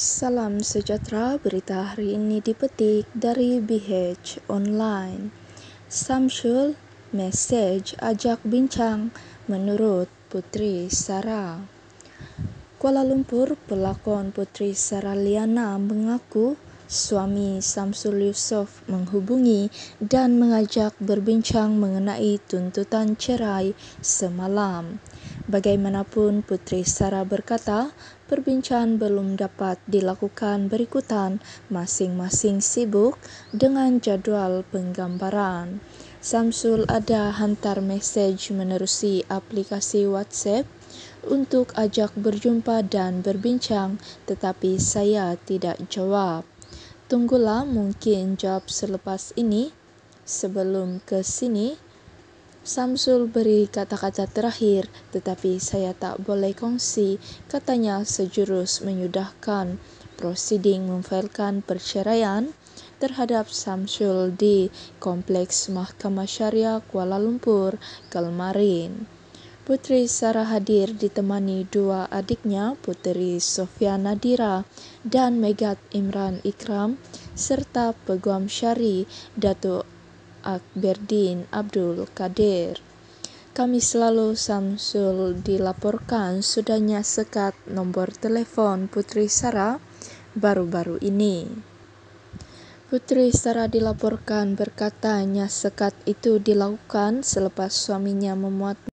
Salam sejahtera, berita hari ini dipetik dari BH Online. Samsul, message ajak bincang menurut Putri Sarah. Kuala Lumpur, pelakon Putri Sarah Liana mengaku suami Samsul Yusof menghubungi dan mengajak berbincang mengenai tuntutan cerai semalam. Bagaimanapun Putri Sarah berkata, perbincangan belum dapat dilakukan berikutan masing-masing sibuk dengan jadual penggambaran. Samsul ada hantar message menerusi aplikasi WhatsApp untuk ajak berjumpa dan berbincang tetapi saya tidak jawab. Tunggulah mungkin jawab selepas ini sebelum ke sini. Samsul beri kata-kata terakhir, tetapi saya tak boleh kongsi, katanya sejurus menyudahkan prosiding memfailkan perceraian terhadap Samsul di Kompleks Mahkamah Syariah Kuala Lumpur, kemarin. Putri Sarah hadir ditemani dua adiknya, Putri Sofia Nadira dan Megat Imran Ikram, serta Peguam Syari, Datuk Akberdin Abdul Kadir. Kami selalu Samsul dilaporkan sudahnya sekat nomor telepon Putri Sarah baru-baru ini. Putri Sarah dilaporkan berkatanya sekat itu dilakukan selepas suaminya memuat